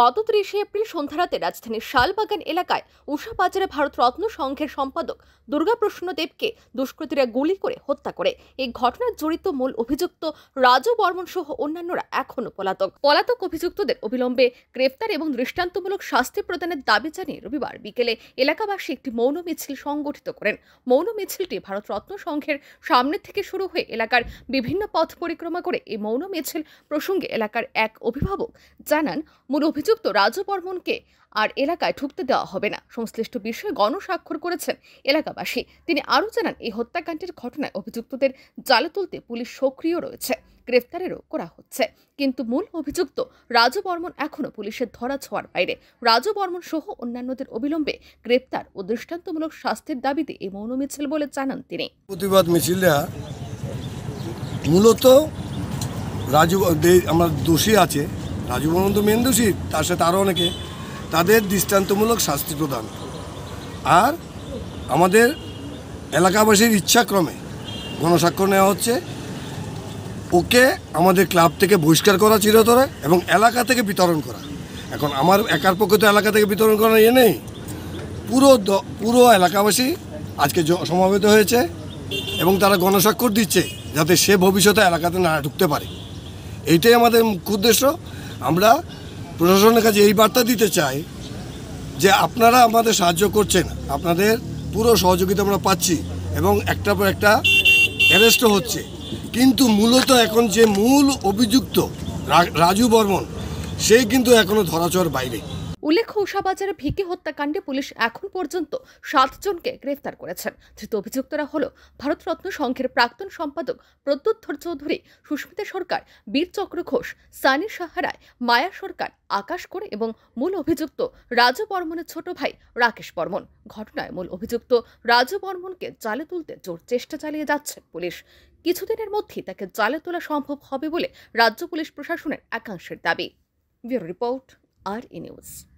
গত ত্রিশে এপ্রিল সন্ধ্যারাতে রাজধানীর শালবাগান এলাকায় উষা বাজারে রত্ন সংঘের সম্পাদক দুর্গাপ্রসন্ন দেবকে দুষ্কৃতীরা গুলি করে হত্যা করে এই ঘটনার জড়িত মূল অভিযুক্ত রাজু বর্মন সহ অন্যান্যরা এখনও পলাতক পলাতক অভিযুক্তদের অবিলম্বে গ্রেফতার এবং দৃষ্টান্তমূলক শাস্তি প্রদানের দাবি জানিয়ে রবিবার বিকেলে এলাকাবাসী একটি মৌন মিছিল সংগঠিত করেন মৌন মিছিলটি ভারত রত্ন সংঘের সামনে থেকে শুরু হয়ে এলাকার বিভিন্ন পথ পরিক্রমা করে এই মৌন মিছিল প্রসঙ্গে এলাকার এক অভিভাবক জানান মূল অভিযুক্ত রাজু বর্মনকে আর এলাকায় ঢুকতে দেওয়া হবে না সংশ্লিষ্ট বিষয়ে গণস্বাক্ষর করেছেন এলাকাবাসী তিনি আরও জানান এই হত্যাকাণ্ডের ঘটনায় অভিযুক্তদের জালে তুলতে পুলিশ সক্রিয় রয়েছে গ্রেফতারেরও করা হচ্ছে কিন্তু মূল অভিযুক্ত রাজু বর্মন এখনও পুলিশের ধরা ছোঁয়ার বাইরে রাজু বর্মন সহ অন্যান্যদের অবিলম্বে গ্রেপ্তার ও দৃষ্টান্তমূলক শাস্তির দাবিতে এই মৌন মিছিল বলে জানান তিনি প্রতিবাদ মিছিলরা মূলত রাজু আমরা দোষী আছে রাজু মহন্ত মেন দোষী তার সাথে আরও অনেকে তাদের দৃষ্টান্তমূলক শাস্তি প্রদান আর আমাদের এলাকাবাসীর ইচ্ছাক্রমে গণস্বাক্ষর নেওয়া হচ্ছে ওকে আমাদের ক্লাব থেকে বহিষ্কার করা চিরতরে এবং এলাকা থেকে বিতরণ করা এখন আমার একার পক্ষে তো এলাকা থেকে বিতরণ করা ইয়ে নেই পুরো পুরো এলাকাবাসী আজকে সমাবেত হয়েছে এবং তারা গণস্বাক্ষর দিচ্ছে যাতে সে ভবিষ্যতে এলাকাতে না ঢুকতে পারে এইটাই আমাদের মুখ্য উদ্দেশ্য আমরা প্রশাসনের কাছে এই বার্তা দিতে চাই যে আপনারা আমাদের সাহায্য করছেন আপনাদের পুরো সহযোগিতা আমরা পাচ্ছি এবং একটার পর একটা অ্যারেস্টও হচ্ছে কিন্তু মূলত এখন যে মূল অভিযুক্ত রাজু বর্মন সে কিন্তু এখনও ধরাচর বাইরে উল্লেখ্য উষাবাজারে ভিকে হত্যাকাণ্ডে পুলিশ এখন পর্যন্ত সাতজনকে গ্রেফতার করেছেন ধৃত অভিযুক্তরা হল ভারতরত্ন সংঘের প্রাক্তন সম্পাদক প্রত্যুত্থর চৌধুরী সুস্মিতা সরকার বীর চক্র ঘোষ সানি সাহারায় মায়া সরকার আকাশ করে এবং মূল অভিযুক্ত রাজু বর্মনের ছোট ভাই রাকেশ বর্মন ঘটনায় মূল অভিযুক্ত রাজু বর্মনকে জালে তুলতে জোর চেষ্টা চালিয়ে যাচ্ছে পুলিশ কিছুদিনের মধ্যেই তাকে জালে তোলা সম্ভব হবে বলে রাজ্য পুলিশ প্রশাসনের একাংশের দাবি ব্যুরো রিপোর্ট আর ই নিউজ